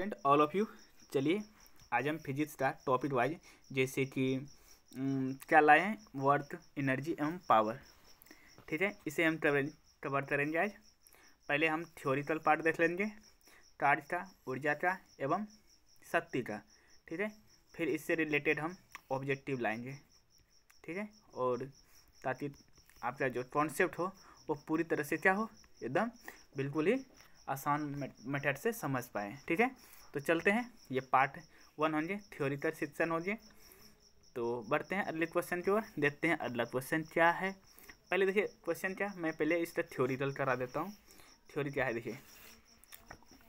student all of you चलिए आज हम फिजिक्स का टॉपिक वाइज जैसे कि क्या लाए हैं वर्क एनर्जी एवं पावर ठीक है इसे हम कवर करेंगे आज पहले हम थ्योरिकल पार्ट देख लेंगे चार्ज का ऊर्जा का एवं शक्ति का ठीक है फिर इससे रिलेटेड हम ऑब्जेक्टिव लाएंगे ठीक है और ताकि आपका जो कॉन्सेप्ट हो वो पूरी तरह से क्या हो एकदम बिल्कुल ही आसान मेथड से समझ पाए ठीक है तो चलते हैं ये पार्ट वन होंगे थ्योरिकल शिक्षण होंगे तो बढ़ते हैं अगले क्वेश्चन की ओर देखते हैं अगला क्वेश्चन क्या है पहले देखिए क्वेश्चन क्या मैं पहले इसका थ्योरिकल करा देता हूँ थ्योरी क्या है देखिए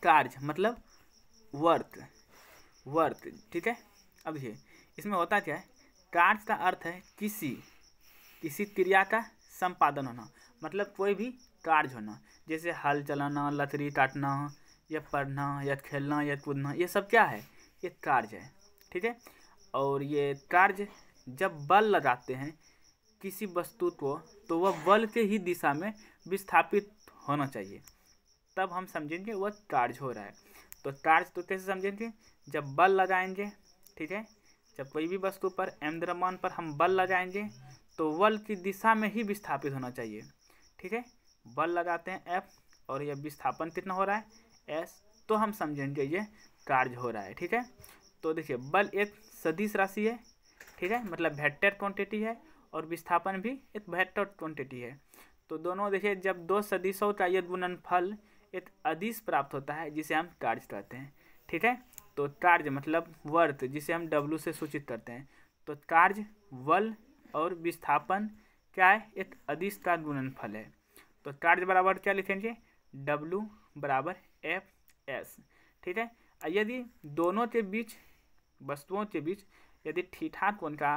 कार्ज मतलब वर्थ वर्थ ठीक है अब देखिए इसमें होता क्या है कार्ज का अर्थ है किसी किसी क्रिया का संपादन होना मतलब कोई भी कार्य होना जैसे हल चलाना लथरी काटना या पढ़ना या खेलना या कूदना ये सब क्या है ये कार्य है ठीक है और ये कार्य जब बल लगाते हैं किसी वस्तु को तो वह बल के ही दिशा में विस्थापित होना चाहिए तब हम समझेंगे वह कार्य हो रहा है तो कार्य तो कैसे समझेंगे जब बल लगाएंगे ठीक है जब कोई भी वस्तु पर एमद्रमान पर हम बल लगाएंगे तो बल की दिशा में ही विस्थापित होना चाहिए ठीक है बल लगाते हैं एफ और यह विस्थापन कितना हो रहा है एस तो हम समझेंगे ये कार्य हो रहा है ठीक है तो देखिए बल एक सदिश राशि है ठीक है मतलब वेक्टर क्वांटिटी है और विस्थापन भी एक वेक्टर क्वांटिटी है तो दोनों देखिए जब दो सदिशों का यद फल एक अदिश प्राप्त होता है जिसे हम कार्य कहते हैं ठीक है तो कार्य मतलब वर्त जिसे हम डब्लू से सूचित करते हैं तो कार्य बल और विस्थापन क्या है एक अदिश का गुणनफल है तो चार्ज बराबर क्या लिखेंगे डब्लू बराबर एफ एस ठीक है यदि दोनों के बीच वस्तुओं के बीच यदि ठीठा कोण का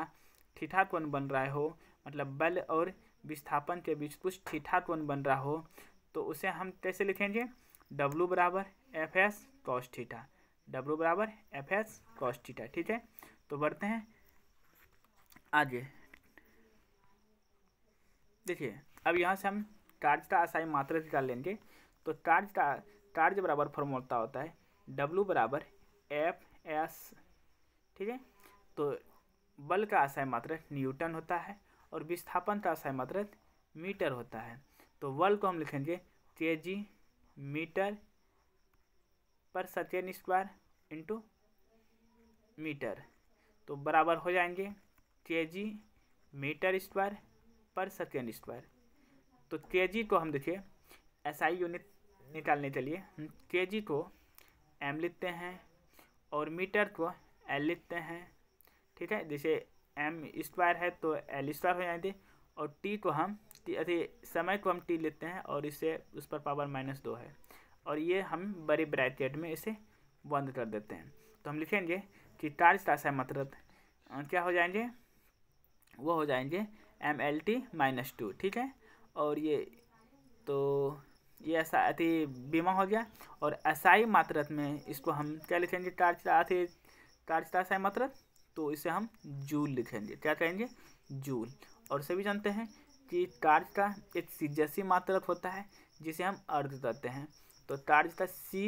ठीठा कोण बन रहा हो मतलब बल और विस्थापन के बीच कुछ ठीठा कोण बन रहा हो तो उसे हम कैसे लिखेंगे डब्लू बराबर F S cos theta W बराबर एफ एस कॉस ठीठा ठीक है तो बढ़ते हैं आगे देखिए अब यहाँ से हम चार्ज का असाई मात्रा निकाल लेंगे तो चार्ज का चार्ज बराबर फॉर्मूलता होता है डब्ल्यू बराबर एफ एस ठीक है तो बल का असाई मात्रा न्यूटन होता है और विस्थापन का असाई मात्रा मीटर होता है तो बल को हम लिखेंगे के जी मीटर पर सत्यन स्क्वायर इंटू मीटर तो बराबर हो जाएंगे के जी मीटर स्क्वायर पर सेकेंड स्क्वायर तो के को हम देखिए एसआई यूनिट निकालने के लिए हम को एम लिखते हैं और मीटर को एल लिखते हैं ठीक है जैसे एम स्क्वायर है तो एल स्क्वायर हो जाएंगे और टी को हम टी समय को हम टी लेते हैं और इसे उस पर पावर माइनस दो है और ये हम बड़े ब्रैकेट में इसे बंद कर देते हैं तो हम लिखेंगे कि कार्य राशा मतलब क्या हो जाएंगे वो हो जाएंगे M L T minus two ठीक है और ये तो ये ऐसा अति बीमा हो गया और असाई मात्रत में इसको हम क्या लिखेंगे टार्च अति टार्च असाई मात्रत तो इसे हम जूल लिखेंगे क्या कहेंगे जूल और सभी जानते हैं कि टार्च का एक सीजसी मात्रत होता है जिसे हम अर्ध कहते हैं तो टार्च का सी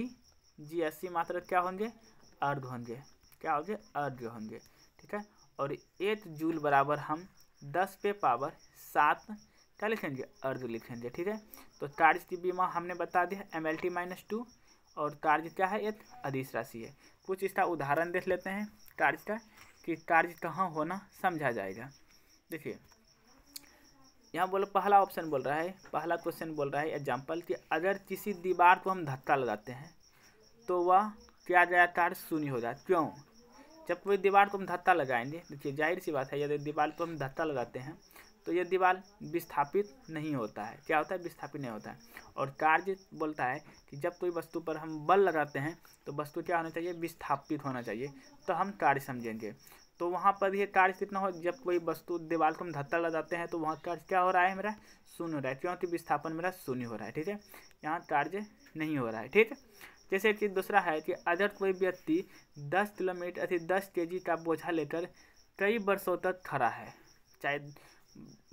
जी एस सी मात्रत क्या होंगे अर्ध होंगे क्या होंगे अर्ध होंगे ठीक है और एक जूल बराबर हम दस पे पावर सात क्या लिखेंगे अर्ध लिखेंगे ठीक है तो चार्ज बीमा हमने बता दिया एम एल माइनस टू और चार्ज क्या है एक अधिस राशि है कुछ इसका उदाहरण देख लेते हैं चार्ज का कि चार्ज कहाँ होना समझा जाएगा देखिए यहाँ बोलो पहला ऑप्शन बोल रहा है पहला क्वेश्चन बोल रहा है एग्जाम्पल कि अगर किसी दीवार को हम धक्का लगाते हैं तो वह क्या गया चार्ज शून्य हो जाए क्यों जब कोई दीवार को हम धक्का लगाएंगे देखिए जाहिर सी बात है यदि दीवार को हम धक्का लगाते हैं तो यह दीवार विस्थापित नहीं होता है क्या होता है विस्थापित नहीं होता है और कार्य बोलता है कि जब कोई वस्तु पर हम बल लगाते हैं तो वस्तु क्या होना चाहिए विस्थापित होना चाहिए तो हम कार्य समझेंगे तो वहाँ पर यह कार्य कितना हो जब कोई वस्तु दीवार को हम धत्ता लगाते हैं तो वहाँ कार्य क्या हो रहा है मेरा शून्य हो रहा है क्योंकि विस्थापन मेरा शून्य हो रहा है ठीक है यहाँ कार्य नहीं हो रहा है ठीक है जैसे कि दूसरा है कि अगर कोई व्यक्ति दस किलोमीटर अथी दस के का बोझा लेकर कई वर्षों तक खड़ा है चाहे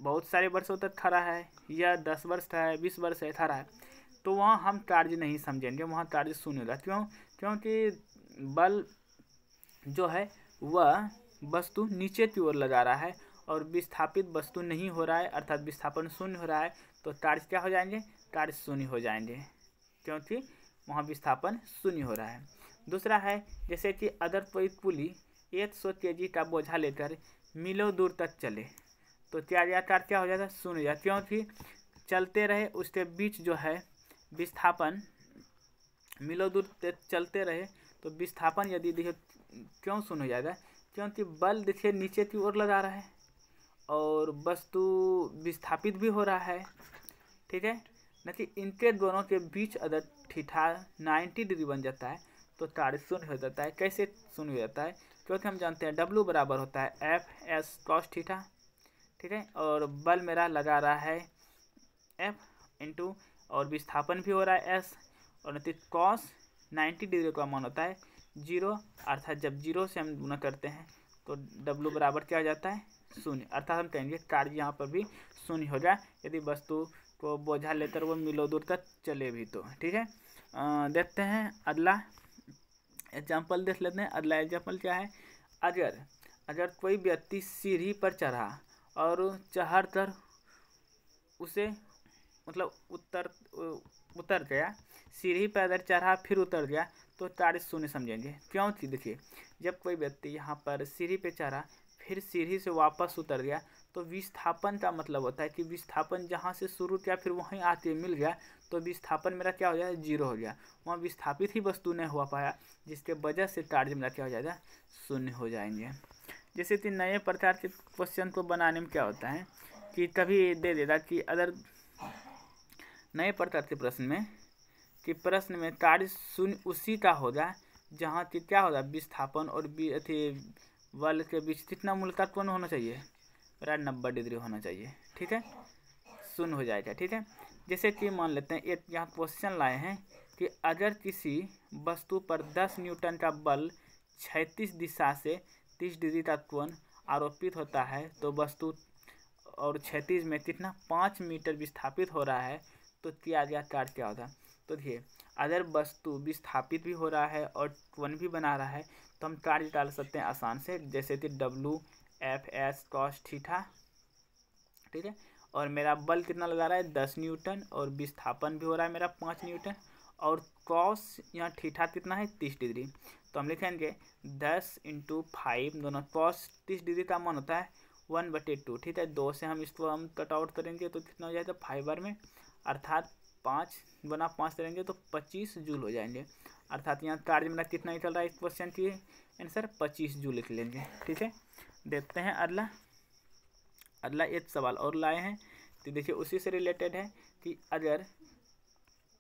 बहुत सारे वर्षों तक खड़ा है या दस वर्ष था है बीस वर्ष है खड़ा है तो वहाँ हम चार्ज नहीं समझेंगे वहाँ चार्ज शून्य होगा क्यों क्योंकि बल जो है वह वस्तु नीचे की ओर लगा रहा है और विस्थापित वस्तु नहीं हो रहा है अर्थात विस्थापन शून्य हो रहा है तो चार्ज क्या हो जाएंगे चार्ज शून्य हो जाएंगे क्योंकि वहाँ विस्थापन शून्य हो रहा है दूसरा है जैसे कि अदर कोई पुली एक सौ तेजी का बोझा लेकर मिलों दूर तक चले तो चार याकार क्या हो जाता है शून्य जाता क्योंकि चलते रहे उसके बीच जो है विस्थापन मिलो दूर चलते रहे तो विस्थापन यदि देखिए क्यों शून्य हो जाएगा क्योंकि बल देखिए नीचे की ओर लगा रहा है और वस्तु विस्थापित भी हो रहा है ठीक है न कि इनके दोनों के बीच अगर ठीठा नाइन्टी डिग्री बन जाता है तो कार्य शून्य हो जाता है कैसे शून्य हो जाता है क्योंकि हम जानते हैं डब्लू बराबर होता है एफ एस कॉस्ट ठीठा ठीक है और बल मेरा लगा रहा है एफ इंटू और विस्थापन भी हो रहा है एस और कॉस नाइन्टी डिग्री का मान होता है जीरो अर्थात जब जीरो से हम गुना करते हैं तो डब्लू बराबर क्या हो जाता है शून्य अर्थात हम कहेंगे कार्य यहाँ पर भी शून्य हो जाए यदि वस्तु को बोझा लेकर वो मिलो दूर तक चले भी तो ठीक है देखते हैं अगला एग्जाम्पल देख लेते हैं अगला एग्जाम्पल क्या है अगर अगर कोई व्यक्ति सीढ़ी पर चढ़ा और चढ़ कर उसे मतलब उतर उतर गया सीढ़ी पैदल चढ़ा फिर उतर गया तो तारीख शून्य समझेंगे क्योंकि देखिए जब कोई व्यक्ति यहाँ पर सीढ़ी पे चढ़ा फिर सीढ़ी से वापस उतर गया तो विस्थापन का मतलब होता है कि विस्थापन जहाँ से शुरू किया फिर वहीं आते मिल गया तो विस्थापन मेरा क्या हो जाएगा जीरो हो गया वहाँ विस्थापित ही वस्तु नहीं हुआ पाया जिसके वजह से टार्ज मेरा क्या हो जाएगा शून्य हो जाएंगे जैसे कि नए प्रकार के क्वेश्चन को बनाने में क्या होता है कि कभी दे देता कि अगर नए प्रकार के प्रश्न में कि प्रश्न में कार्य शून्य उसी का होगा जहाँ कि क्या होगा विस्थापन और अथी बल के बीच कितना मूल का कोण होना चाहिए मेरा नब्बे डिग्री होना चाहिए ठीक है शून्य हो जाएगा ठीक है जैसे कि मान लेते हैं एक यहाँ क्वेश्चन लाए हैं कि अगर किसी वस्तु पर दस न्यूटन का बल छैतीस दिशा से तीस डिग्री तत्वन आरोपित होता है तो वस्तु और क्षतिज में कितना पाँच मीटर विस्थापित हो रहा है तो किया गया कार्य क्या होता तो देखिए अगर वस्तु विस्थापित भी हो रहा है और वन भी बना रहा है तो हम कार्य डाल सकते हैं आसान से जैसे कि W F S cos theta ठीक है और मेरा बल कितना लगा रहा है दस न्यूटन और विस्थापन भी हो रहा है मेरा पाँच न्यूटन और कॉस यहाँ ठीठा कितना है तीस डिग्री तो हम लिखेंगे दस इंटू फाइव दोनों कॉस तीस डिग्री का मन होता है वन बटे टू ठीक है दो से हम इसको हम कट आउट करेंगे तो कितना हो जाएगा फाइव बार में अर्थात पाँच बना पाँच करेंगे तो पच्चीस जूल हो जाएंगे अर्थात यहाँ चार्ज मेरा कितना निकल रहा है इस क्वेश्चन की आंसर पच्चीस जूल लिख लेंगे ठीक है देखते हैं अगला अगला एक सवाल और लाए हैं तो देखिए उसी से रिलेटेड है कि अगर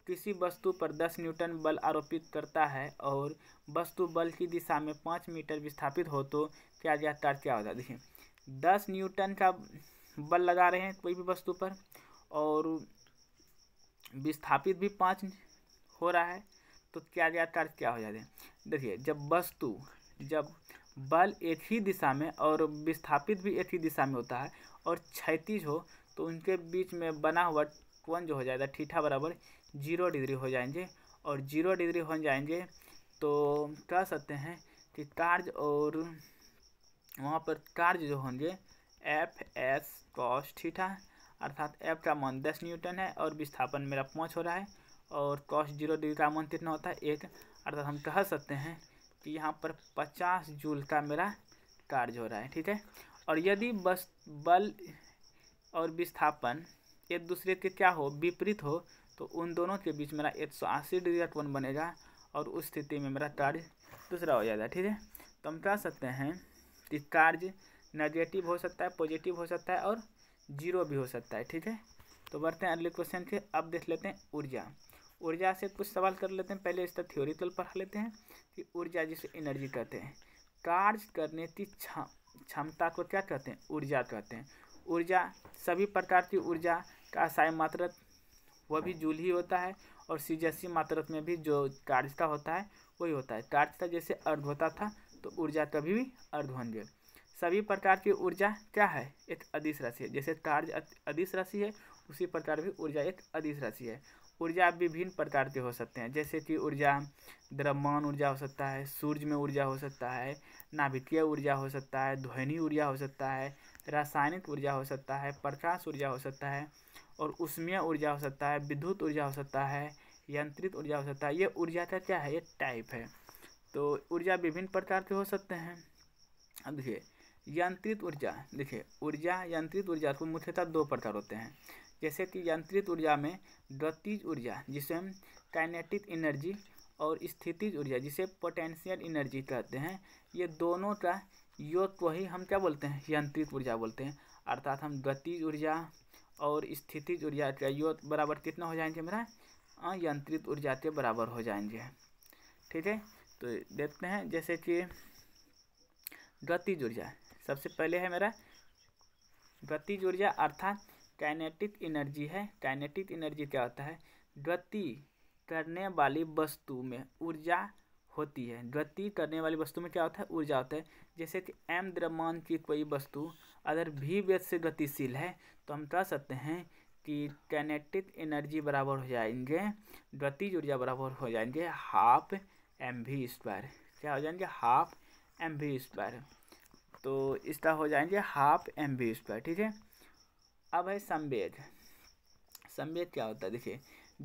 किसी वस्तु पर 10 न्यूटन बल आरोपित करता है और वस्तु बल की दिशा में पाँच मीटर विस्थापित हो तो क्या जाए तार क्या होता देखिए दस न्यूटन का बल लगा रहे हैं कोई भी वस्तु पर और विस्थापित भी पाँच हो रहा है तो क्या जाए तार क्या हो जाते हैं देखिए जब वस्तु जब बल एक ही दिशा में और विस्थापित भी एक ही दिशा में होता है और क्षैतिज हो तो उनके बीच में बना हुआ कौन जो हो जाएगा ठीठा बराबर जीरो डिग्री हो जाएंगे और जीरो डिग्री हो जाएंगे तो कह सकते हैं कि चार्ज और वहाँ पर चार्ज जो होंगे एफ एस कॉस ठीठा अर्थात एफ का मान दस न्यूटन है और विस्थापन मेरा पाँच हो रहा है और कॉस जीरो डिग्री का मान कितना होता है एक अर्थात हम कह सकते हैं कि यहाँ पर पचास जूल का मेरा चार्ज हो रहा है ठीक है और यदि बस बल और विस्थापन एक दूसरे के क्या हो विपरीत हो तो उन दोनों के बीच मेरा एक सौ अस्सी डिग्री का कोण बनेगा और उस स्थिति में मेरा कार्य दूसरा हो जाएगा ठीक है तो हम कह सकते हैं कि कार्य नेगेटिव हो सकता है पॉजिटिव हो सकता है और जीरो भी हो सकता है ठीक है तो बढ़ते हैं अगले क्वेश्चन के अब देख लेते हैं ऊर्जा ऊर्जा से कुछ सवाल कर लेते हैं पहले इसका तल पढ़ा लेते हैं कि ऊर्जा जिसे एनर्जी कहते हैं कार्य करने की क्षमता को क्या कहते हैं ऊर्जा कहते हैं ऊर्जा सभी प्रकार की ऊर्जा का असाय मात्रक वह भी जूल ही होता है और सीजसी मात्रक में भी जो कार्यता होता है वही होता है कार्यता जैसे अर्ध होता था तो ऊर्जा कभी भी अर्ध होंगे सभी प्रकार की ऊर्जा क्या है एक अधिस राशि है जैसे कार्य अधिस राशि है उसी प्रकार भी ऊर्जा एक अधिस राशि है ऊर्जा विभिन्न प्रकार के हो सकते हैं जैसे कि ऊर्जा द्रव्यमान ऊर्जा हो सकता है सूर्य में ऊर्जा हो सकता है नाभिकीय ऊर्जा हो सकता है ध्वनि ऊर्जा हो सकता है रासायनिक ऊर्जा हो सकता है प्रकाश ऊर्जा हो सकता है और उष्मीय ऊर्जा हो सकता है विद्युत ऊर्जा हो सकता है यांत्रिक ऊर्जा हो सकता है ये ऊर्जा का क्या है ये टाइप है तो ऊर्जा विभिन्न प्रकार के हो सकते हैं अब देखिए यांत्रिक ऊर्जा देखिए ऊर्जा यांत्रिक ऊर्जा को मुख्यतः दो प्रकार होते हैं जैसे कि यांत्रिक ऊर्जा में गतिज ऊर्जा जिसे हम काइनेटिक एनर्जी और स्थितिज ऊर्जा जिसे पोटेंशियल एनर्जी कहते हैं ये दोनों का योग को ही हम क्या बोलते हैं यांत्रिक ऊर्जा बोलते हैं अर्थात हम गतिज ऊर्जा और स्थितिज ऊर्जा यो बराबर कितना हो जाएंगे मेरा यांत्रित ऊर्जा के बराबर हो जाएंगे ठीक है तो देखते हैं जैसे कि गतिज ऊर्जा सबसे पहले है मेरा गतिज ऊर्जा अर्थात काइनेटिक एनर्जी है काइनेटिक एनर्जी क्या होता है गति करने वाली वस्तु में ऊर्जा होती है गति करने वाली वस्तु में क्या होता है ऊर्जा होता है जैसे कि एम द्रव्यमान की कोई वस्तु अगर भी वेग से गतिशील है तो हम कह सकते हैं कि कैनेटिक एनर्जी बराबर हो जाएंगे गतिज ऊर्जा बराबर हो जाएंगे हाफ एम वी स्क्वायर क्या हो जाएंगे हाफ एम वी स्क्वायर तो इसका हो जाएंगे हाफ एम वी स्क्वायर ठीक है अब है संवेद संवेद क्या होता है देखिए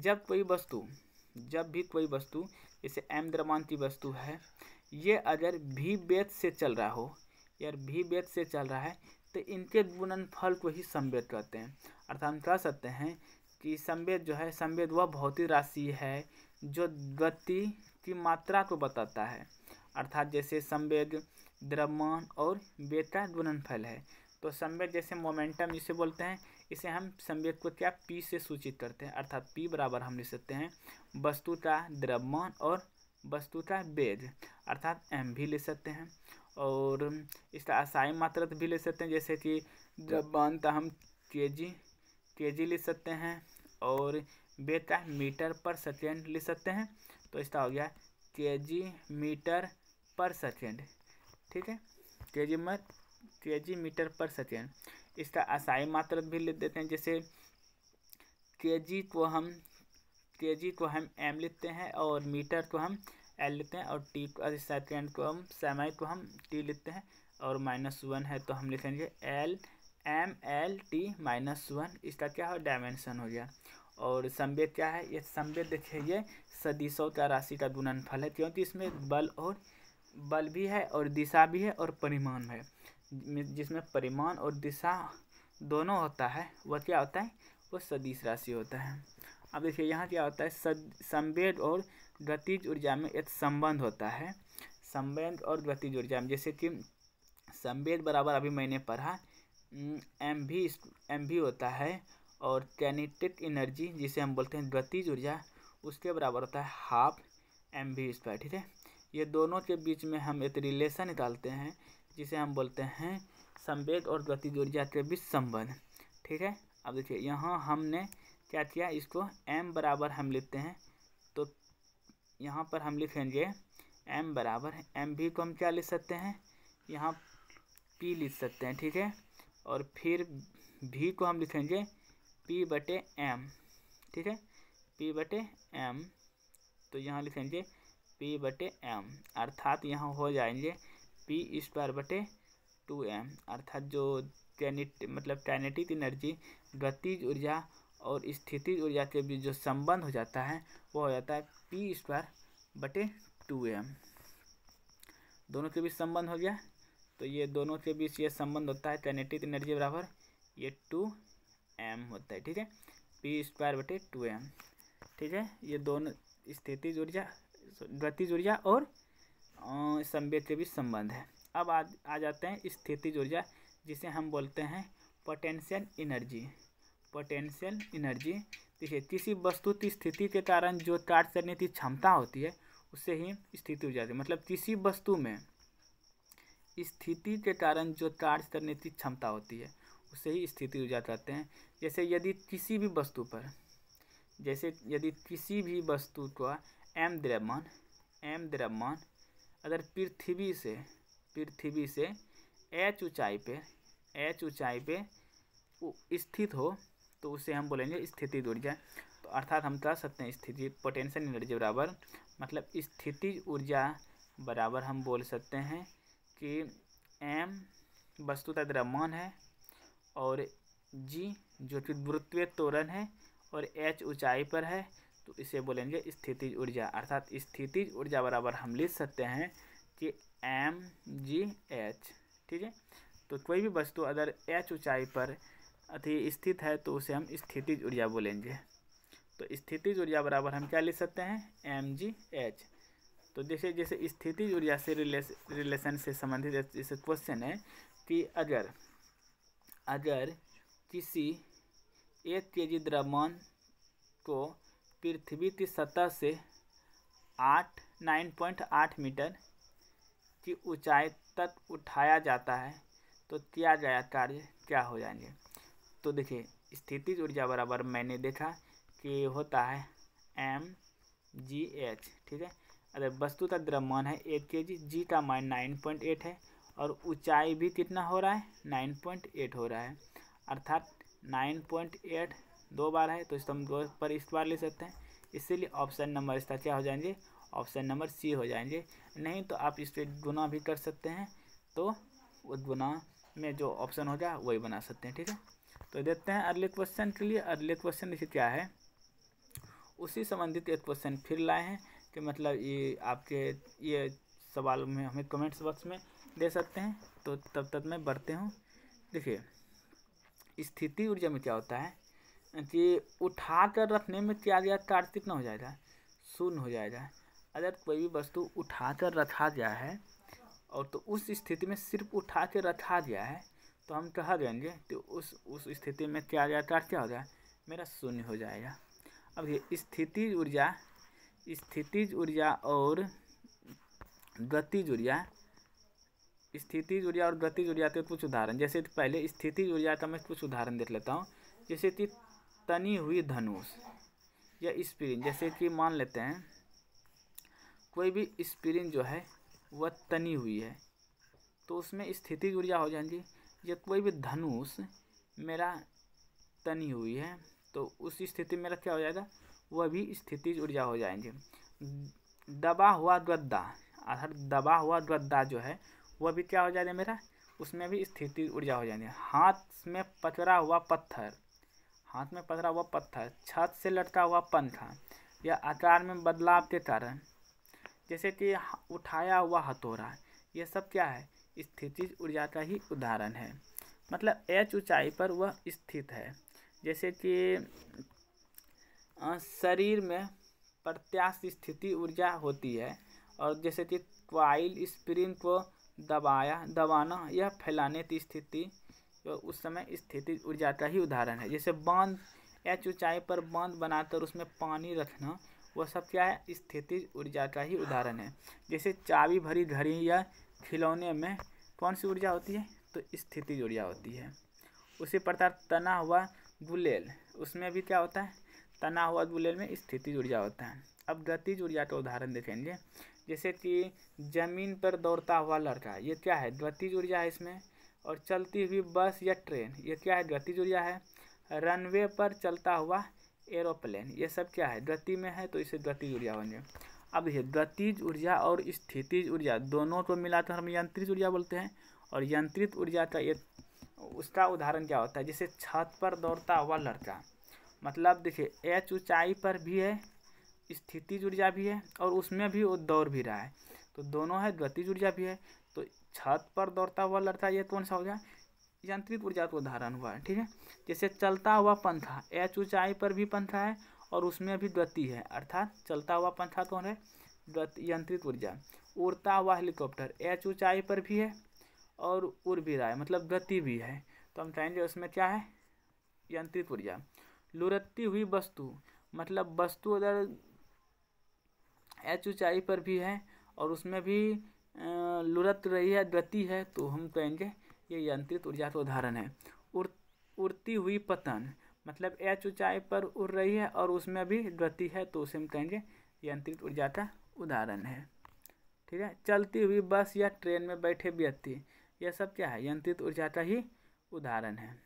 जब कोई वस्तु जब भी कोई वस्तु जैसे एम द्रव्यमान की वस्तु है ये अगर भी वेद से चल रहा हो या भी वेद से चल रहा है तो इनके गुणनफल को ही संवेद कहते हैं अर्थात हम कह सकते हैं कि संवेद जो है संवेद वह भौतिक राशि है जो गति की मात्रा को बताता है अर्थात जैसे संवेद द्रव्यमान और वेद बेटा गुणनफल है तो संवेद जैसे मोमेंटम जिसे बोलते हैं इसे हम संवेद को क्या पी से सूचित करते हैं अर्थात पी बराबर हम लिख सकते हैं वस्तुता द्रव्यमान और वस्तुता बेज अर्थात एम भी ले सकते हैं और इसका असाई मात्रक भी ले सकते हैं जैसे कि का तो हम के जी के जी ले सकते हैं और बेटा मीटर पर सेकेंड ले सकते हैं तो इसका हो गया के जी मीटर पर सेकेंड ठीक है के जी मत के जी मीटर पर सेकेंड इसका आसाई मात्रक भी लिख देते हैं जैसे के जी को हम के जी को हम एम लिखते हैं और मीटर को हम एल लिखते हैं और टी को सेकेंड को हम समय को हम टी लिखते हैं और माइनस वन है तो हम लिखेंगे L M L T minus one इसका क्या हो डायमेंशन हो गया और संवेद क्या है ये संवेद देखिए ये सदिशों का राशि का गुणनफल है क्योंकि इसमें बल और बल भी है और दिशा भी है और परिमाण है जिसमें परिमाण और दिशा दोनों होता है वह क्या होता है वो सदिश राशि होता है अब देखिए यहाँ क्या होता है सद संवेद और गतिज ऊर्जा में एक संबंध होता है संवेद और गतिज ऊर्जा में जैसे कि संवेद बराबर अभी मैंने पढ़ा एम भी एम भी होता है और कैनेटिक एनर्जी जिसे हम बोलते हैं गतिज ऊर्जा उसके बराबर होता है हाफ एम भी स्क्वायर ठीक है ये दोनों के बीच में हम एक रिलेशन निकालते हैं जिसे हम बोलते हैं संवेद और गतिज ऊर्जा के बीच संबंध ठीक है अब देखिए यहाँ हमने क्या किया इसको m बराबर हम लिखते हैं तो यहाँ पर हम लिखेंगे m बराबर एम भी को हम क्या लिख सकते हैं यहाँ p लिख सकते हैं ठीक है और फिर भी को हम लिखेंगे p बटे एम ठीक है p बटे एम तो यहाँ लिखेंगे पी बटे एम अर्थात यहाँ हो जाएंगे पी स्क्वायर बटे टू एम अर्थात जो टेनिट मतलब टेनेटिक एनर्जी गतिज ऊर्जा और स्थिति ऊर्जा के बीच जो संबंध हो जाता है वो हो जाता है पी स्क्वायर बटे टू एम दोनों के बीच संबंध हो गया तो ये दोनों के बीच ये संबंध होता है टेनेटिक एनर्जी बराबर ये टू एम होता है ठीक है पी स्क्वायर बटे टू एम ठीक है ये दोनों स्थितिज ऊर्जा गति ऊर्जा और संवेद के बीच संबंध है अब आ, आ जाते हैं स्थिति ऊर्जा जिसे हम बोलते हैं पोटेंशियल एनर्जी पोटेंशियल एनर्जी देखिए किसी वस्तु की स्थिति के कारण जो कार्य करने की क्षमता होती है उससे ही स्थिति ऊर्जा है मतलब किसी वस्तु में स्थिति के कारण जो कार्य करने की क्षमता होती है उसे ही स्थिति ऊर्जा कहते हैं जैसे यदि किसी भी वस्तु पर जैसे यदि किसी भी वस्तु का एम द्रव्यमान एम द्रव्यमान अगर पृथ्वी से पृथ्वी से एच ऊंचाई पे एच ऊंचाई पे स्थित हो तो उसे हम बोलेंगे स्थिति ऊर्जा तो अर्थात हम कह सकते हैं स्थिति पोटेंशियल एनर्जी बराबर मतलब स्थिति ऊर्जा बराबर हम बोल सकते हैं कि एम वस्तुता द्रव्यमान है और जी जो कि गुरुत्वीय तोरण है और एच ऊंचाई पर है तो इसे बोलेंगे स्थितिज ऊर्जा अर्थात स्थितिज ऊर्जा बराबर हम लिख सकते हैं कि एम जी एच ठीक है तो कोई भी वस्तु अगर एच ऊंचाई पर अति स्थित है तो उसे हम स्थितिज ऊर्जा बोलेंगे तो स्थितिज ऊर्जा बराबर हम क्या लिख सकते हैं एम जी एच तो जैसे जैसे स्थितिज ऊर्जा से रिलेशन से संबंधित जैसे क्वेश्चन है कि अगर अगर किसी एक के जी द्रव्यमान को पृथ्वी की सतह से आठ नाइन पॉइंट आठ मीटर की ऊंचाई तक उठाया जाता है तो किया गया कार्य क्या हो जाएंगे तो देखिए स्थिति ऊर्जा बराबर मैंने देखा कि होता है एम जी एच ठीक है अरे वस्तु का द्रव्यमान है एक के जी जी का मान नाइन पॉइंट एट है और ऊंचाई भी कितना हो रहा है नाइन पॉइंट एट हो रहा है अर्थात नाइन पॉइंट एट दो बार है तो इस दो पर इस बार ले सकते हैं इसीलिए ऑप्शन नंबर इसका क्या हो जाएंगे ऑप्शन नंबर सी हो जाएंगे नहीं तो आप इस पर गुना भी कर सकते हैं तो गुना में जो ऑप्शन होगा वही बना सकते हैं ठीक है तो देखते हैं अगले क्वेश्चन के लिए अगले क्वेश्चन इसे क्या है उसी संबंधित एक क्वेश्चन फिर लाए हैं कि मतलब ये आपके ये सवाल में हमें कमेंट्स बॉक्स में दे सकते हैं तो तब तक मैं बढ़ते हूँ देखिए स्थिति ऊर्जा में क्या होता है कि उठा कर रखने में क्या गया कार्तिक कितना हो जाएगा शून्य हो जाएगा अगर कोई भी वस्तु उठा कर रखा गया है और तो उस स्थिति में सिर्फ उठा के रखा गया है तो हम कह देंगे कि तो उस उस स्थिति में क्या गया कार्तिक हो गया मेरा शून्य हो जाएगा अब ये स्थितिज ऊर्जा स्थितिज ऊर्जा और गतिज ऊर्जा स्थिति ऊर्जा और गतिज ऊर्जा के कुछ उदाहरण जैसे पहले स्थिति ऊर्जा का मैं कुछ उदाहरण देख लेता हूँ जैसे कि तनी हुई धनुष या स्प्रिन जैसे कि मान लेते हैं कोई भी स्प्रिन जो है वह तनी हुई है तो उसमें स्थिति ऊर्जा हो जाएगी या कोई भी धनुष मेरा तनी हुई है तो उस स्थिति में मेरा क्या हो जाएगा वह भी स्थिति ऊर्जा हो जाएंगे दबा हुआ गद्दा अर्थात दबा हुआ गद्दा जो है वह भी क्या हो जाएगा मेरा उसमें भी स्थिति ऊर्जा हो जाएगी हाथ में पचरा हुआ पत्थर हाथ में पसरा हुआ पत्थर छत से लटका हुआ पंखा या आकार में बदलाव के कारण जैसे कि उठाया हुआ हथौड़ा यह सब क्या है स्थिति ऊर्जा का ही उदाहरण है मतलब एच ऊंचाई पर वह स्थित है जैसे कि शरीर में प्रत्याश स्थिति ऊर्जा होती है और जैसे कि क्वाइल स्प्रिंग को दबाया दबाना या फैलाने की स्थिति तो उस समय स्थिति ऊर्जा का ही उदाहरण है जैसे बांध या ऊंचाई पर बांध बनाकर उसमें पानी रखना वह सब क्या है स्थितिज ऊर्जा का ही उदाहरण है जैसे चाबी भरी घड़ी या खिलौने में कौन सी ऊर्जा होती है तो स्थितिज ऊर्जा होती है उसी प्रकार तना हुआ गुलेल उसमें भी क्या होता है तना हुआ गुलेल में स्थितिज ऊर्जा होता है अब गतिज ऊर्जा का उदाहरण देखेंगे जैसे कि जमीन पर दौड़ता हुआ लड़का ये क्या है गतिज ऊर्जा है इसमें और चलती हुई बस या ट्रेन ये क्या है गति जुड़िया है रनवे पर चलता हुआ एरोप्लेन ये सब क्या है गति में है तो इसे गतिज ऊर्जा बनेंगे अब देखिए गतिज ऊर्जा और स्थितिज ऊर्जा दोनों को तो हम यंत्रित ऊर्जा बोलते हैं और यंत्रित ऊर्जा का ये उसका उदाहरण क्या होता है जैसे छत पर दौड़ता हुआ लड़का मतलब देखिए एच ऊंचाई पर भी है स्थितिज ऊर्जा भी है और उसमें भी वो दौड़ भी रहा है तो दोनों है गतिज ऊर्जा भी है छत पर दौड़ता हुआ लड़का ये कौन सा हो गया यांत्रिक ऊर्जा को धारण हुआ है ठीक है जैसे चलता हुआ पंथा एच ऊंचाई पर भी पंथा है और उसमें भी गति है अर्थात चलता हुआ पंथा कौन है यांत्रिक ऊर्जा उड़ता हुआ हेलीकॉप्टर एच ऊंचाई पर भी है और उड़ भी रहा है मतलब गति भी है तो हम चाहेंगे उसमें क्या है यांत्रिक ऊर्जा लुरती हुई वस्तु मतलब वस्तु अगर एच ऊंचाई पर भी है और उसमें भी लुढ़त रही है गति है तो हम कहेंगे ये यंत्रित ऊर्जा का उदाहरण है उड़ उड़ती हुई पतन मतलब एच ऊंचाई पर उड़ रही है और उसमें भी गति है तो उसे हम कहेंगे यंत्रित ऊर्जा का उदाहरण है ठीक है चलती हुई बस या ट्रेन में बैठे व्यक्ति यह सब क्या है यंत्रित ऊर्जा का ही उदाहरण है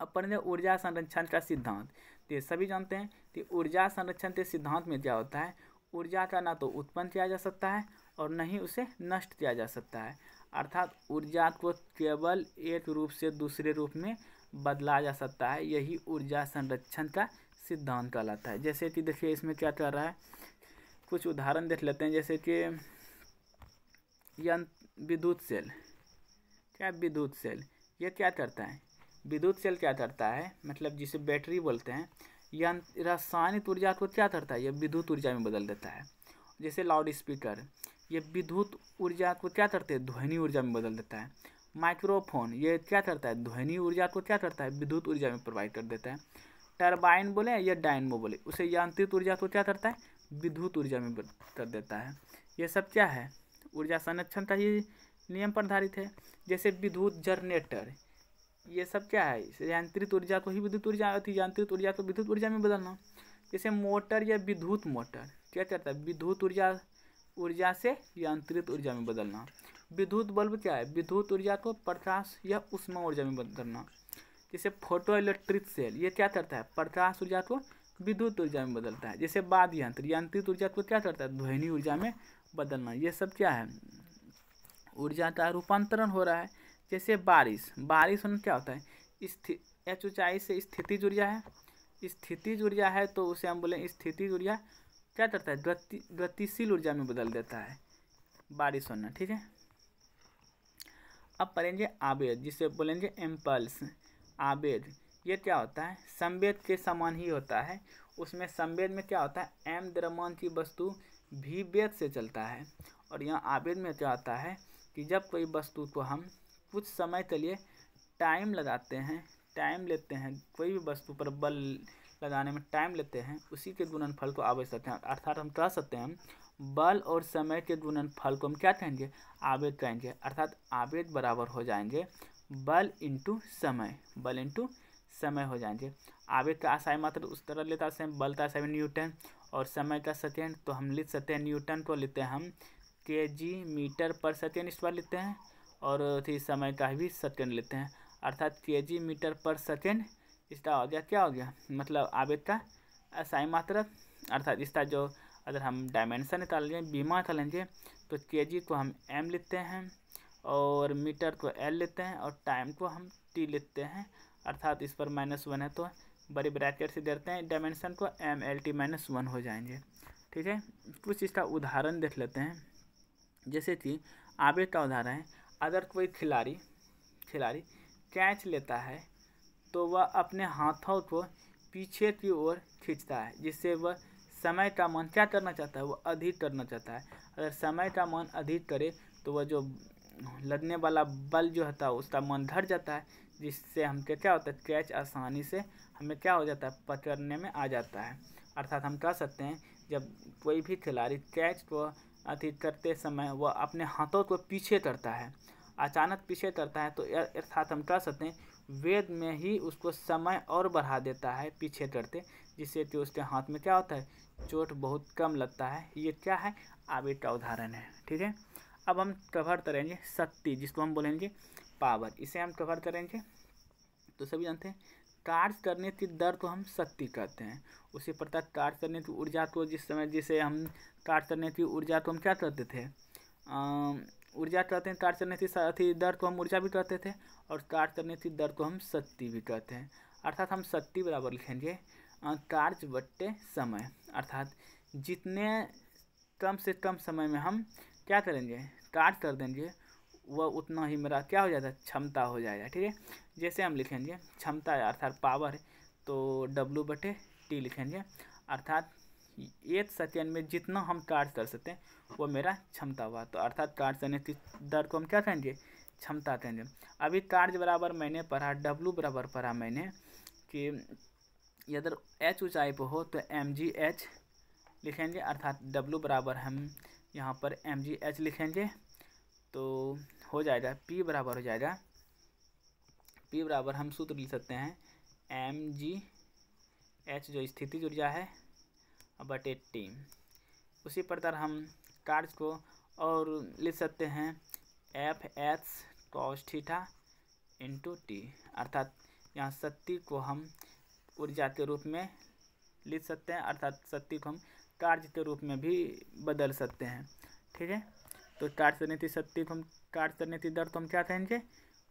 अब पढ़ने ऊर्जा संरक्षण का सिद्धांत तो ये सभी जानते हैं कि ऊर्जा संरक्षण के सिद्धांत में क्या होता है ऊर्जा का ना तो उत्पन्न किया जा सकता है और न ही उसे नष्ट किया जा सकता है अर्थात ऊर्जा को केवल एक रूप से दूसरे रूप में बदला जा सकता है यही ऊर्जा संरक्षण का सिद्धांत कहलाता है जैसे कि देखिए इसमें क्या कर रहा है कुछ उदाहरण देख लेते हैं जैसे कि विद्युत सेल क्या विद्युत सेल ये क्या करता है विद्युत सेल क्या करता है मतलब जिसे बैटरी बोलते हैं यंत्र रासायनिक ऊर्जा को क्या करता है यह विद्युत ऊर्जा में बदल देता है जैसे लाउड स्पीकर ये विद्युत ऊर्जा को क्या करते हैं ध्वनि ऊर्जा में बदल देता है माइक्रोफोन ये क्या करता है ध्वनि ऊर्जा को क्या करता है विद्युत ऊर्जा में प्रोवाइड कर देता है टर्बाइन बोले या डायनमो बोले उसे यांत्रिक ऊर्जा को क्या करता है विद्युत ऊर्जा में कर देता है ये सब क्या है ऊर्जा संरक्षण का ही नियम पर आधारित है जैसे विद्युत जनरेटर ये सब क्या है यांत्रिक ऊर्जा को ही विद्युत ऊर्जा होती यांत्रिक ऊर्जा को विद्युत ऊर्जा में बदलना जैसे मोटर या विद्युत मोटर क्या करता है विद्युत ऊर्जा ऊर्जा से यांत्रित ऊर्जा में बदलना विद्युत बल्ब क्या है विद्युत ऊर्जा को प्रकाश या उष्मा ऊर्जा में बदलना जैसे फोटो इलेक्ट्रिक सेल ये क्या करता है प्रकाश ऊर्जा को विद्युत ऊर्जा में बदलता है जैसे बाद यंत्र यांत्रिक ऊर्जा को क्या करता है ध्वनि ऊर्जा में बदलना ये सब क्या है ऊर्जा का रूपांतरण हो रहा है जैसे बारिश बारिश में क्या होता है स्थित एच ऊंचाई से स्थिति ऊर्जा है स्थिति ऊर्जा है तो उसे हम बोले स्थिति ऊर्जा क्या करता है गतिशील ऊर्जा में बदल देता है बारिश होना ठीक है अब पढ़ेंगे आवेद जिसे बोलेंगे एम्पल्स आवेद ये क्या होता है संवेद के समान ही होता है उसमें संवेद में क्या होता है एम द्रमान की वस्तु भी वेद से चलता है और यहाँ आवेद में क्या होता है कि जब कोई वस्तु को हम कुछ समय के लिए टाइम लगाते हैं टाइम लेते हैं कोई भी वस्तु पर बल लगाने में टाइम लेते हैं उसी के गुणनफल को आवेश कहते हैं अर्थात हम कह सकते हैं बल और समय के गुणनफल को हम क्या कहेंगे आवेद कहेंगे अर्थात आवेद बराबर हो जाएंगे बल इंटू समय बल इंटू समय हो जाएंगे आवेद का आशाय मात्र उस तरह लेता से बल का आशा न्यूटन और समय का सेकेंड तो हम लिख सकते हैं न्यूटन को लेते हैं हम के जी मीटर पर सेकेंड इस बार लेते हैं और फिर समय का भी सेकेंड लेते हैं अर्थात के जी मीटर पर सेकेंड इसका हो गया क्या हो गया मतलब आवेद का असाई मात्रक अर्थात इसका जो अगर हम डायमेंशन निकाल लें बीमा निकाल लेंगे तो के को हम एम लेते हैं और मीटर को एल लेते हैं और टाइम को हम टी लेते हैं अर्थात इस पर माइनस वन है तो बड़ी ब्रैकेट से देते हैं डायमेंशन को M L T minus one हो जाएंगे ठीक है कुछ इसका उदाहरण देख लेते हैं जैसे कि आबे का उदाहरण है अगर कोई खिलाड़ी खिलाड़ी कैच लेता है तो वह अपने हाथों को पीछे की ओर खींचता है जिससे वह समय का मन क्या करना चाहता है वह अधिक करना चाहता है अगर समय का मन अधिक करे तो वह जो लगने वाला बल जो होता है उसका मन धर जाता है जिससे हमके क्या होता है कैच आसानी से हमें क्या हो जाता है पकड़ने में आ जाता है अर्थात हम कह सकते हैं जब कोई भी खिलाड़ी कैच को अधिक करते समय वह अपने हाथों को पीछे करता है अचानक पीछे करता है तो अर्थात हम कह सकते हैं वेद में ही उसको समय और बढ़ा देता है पीछे करते जिससे कि उसके हाथ में क्या होता है चोट बहुत कम लगता है ये क्या है आवेद का उदाहरण है ठीक है अब हम कवर करेंगे शक्ति जिसको हम बोलेंगे पावर इसे हम कवर करेंगे तो सभी जानते हैं कार्य करने की दर को हम शक्ति कहते हैं उसी प्रकार कार्य करने की ऊर्जा को जिस समय जिसे हम कार्य करने की ऊर्जा को हम क्या करते थे आ, ऊर्जा कहते हैं कार्य करने से अथी दर्द को हम ऊर्जा भी कहते थे और कार्य करने से दर्द को हम शक्ति भी कहते हैं अर्थात हम शक्ति बराबर लिखेंगे कार्य बट्टे समय अर्थात जितने कम से कम समय में हम क्या करेंगे कार्य कर देंगे वह उतना ही मेरा क्या हो जाता क्षमता हो जाएगा ठीक है जैसे हम लिखेंगे क्षमता अर्थात पावर तो डब्लू बटे टी लिखेंगे अर्थात एक सेकेंड में जितना हम कार्य कर सकते हैं वो मेरा क्षमता हुआ तो अर्थात कार्य करने की दर को हम क्या कहेंगे क्षमता कहेंगे अभी कार्य बराबर मैंने पढ़ा डब्लू बराबर पढ़ा मैंने कि यदर एच ऊंचाई पर हो तो एम जी एच लिखेंगे अर्थात डब्लू बराबर हम यहाँ पर एम जी एच लिखेंगे तो हो जाएगा पी बराबर हो जाएगा पी बराबर हम सूत्र लिख सकते हैं एम जी एच जो स्थिति ऊर्जा है बटे एट्टी उसी प्रकार हम कार्य को और लिख सकते हैं F X cos theta into T अर्थात यहाँ शक्ति को हम ऊर्जा के रूप में लिख सकते हैं अर्थात शक्ति को हम कार्य के रूप में भी बदल सकते हैं ठीक है तो थी शक्ति को हम कार्यसरणिति थी दर्द हम क्या कहेंगे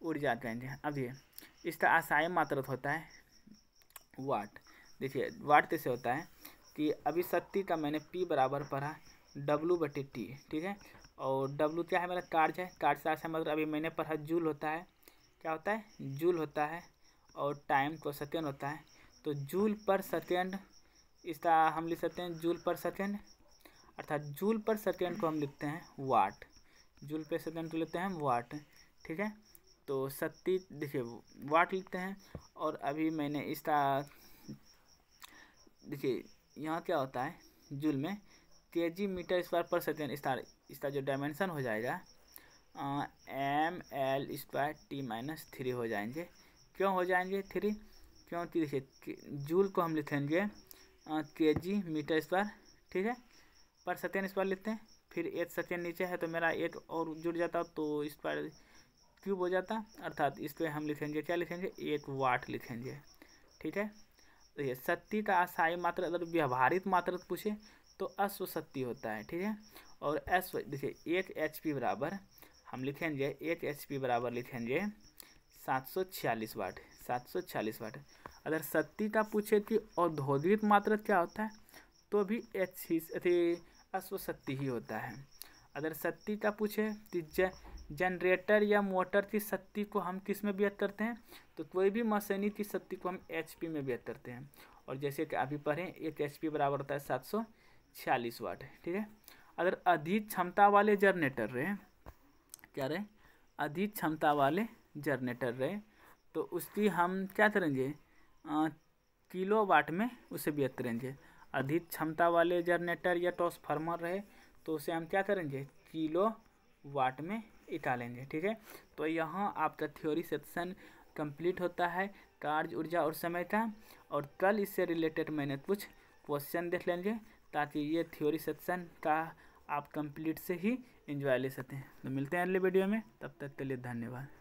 ऊर्जा कहेंगे अब ये इसका आशाय मात्र होता है वाट देखिए वाट कैसे होता है कि अभी शक्ति का मैंने पी बराबर पढ़ा डब्लू बटे टी ठीक है और डब्लू क्या है मेरा कार्ज है कार्ज से मतलब अभी मैंने पढ़ा जूल होता है क्या होता है जूल होता है और टाइम को सेकेंड होता है तो जूल पर सेकेंड इसका हम लिख सकते हैं जूल पर सेकेंड अर्थात जूल पर सेकेंड को हम लिखते हैं वाट जूल पर सेकेंड को लिखते हैं वाट ठीक है तो शक्ति देखिए वाट लिखते हैं और अभी मैंने इसका देखिए यहाँ क्या होता है जूल में के जी मीटर स्क्वायर पर सेकेंड स्टार इसका जो डायमेंशन हो जाएगा M L square T minus three हो जाएंगे क्यों हो जाएंगे थ्री क्योंकि देखिए जूल को हम लिखेंगे के जी मीटर स्क्वायर ठीक है पर सेकेंड स्क्वायर लिखते हैं फिर एक सेकेंड नीचे है तो मेरा एक और जुड़ जाता तो स्क्वायर क्यूब हो जाता अर्थात इस पर हम लिखेंगे क्या लिखेंगे एक वाट लिखेंगे ठीक है देखिए सत्ती का असाई मात्र अगर व्यवहारित मात्र पूछे तो अश्व सत्ती होता है ठीक है और अश्व देखिए एक एच पी बराबर हम लिखेंगे एक एच पी बराबर लिखेंगे सात सौ छियालीस वाट सात सौ छियालीस वाट अगर सत्ती का पूछे कि औद्योगिक मात्र क्या होता है तो भी एच ही अथी अश्व सत्ती ही होता है अगर शक्ति का पूछे तो ज जनरेटर या मोटर की शक्ति को हम किस में व्यक्त करते हैं तो कोई भी मशीनी की शक्ति को हम एच में व्यक्त करते हैं और जैसे कि अभी पढ़ें एक एच बराबर होता है सात सौ छियालीस वाट ठीक है अगर अधिक क्षमता वाले जनरेटर रहे क्या रहे अधिक क्षमता वाले जनरेटर रहे तो उसकी हम क्या करेंगे किलो वाट में उसे व्यक्त करेंगे अधिक क्षमता वाले जनरेटर या ट्रांसफार्मर रहे तो उसे हम क्या करेंगे किलो वाट में निकालेंगे ठीक है तो यहाँ आपका थ्योरी सेक्शन कंप्लीट होता है कार्य ऊर्जा और समय का और कल इससे रिलेटेड मैंने कुछ क्वेश्चन देख लेंगे ताकि ये थ्योरी सेक्शन का आप कंप्लीट से ही इंजॉय ले सकें तो मिलते हैं अगले वीडियो में तब तक के लिए धन्यवाद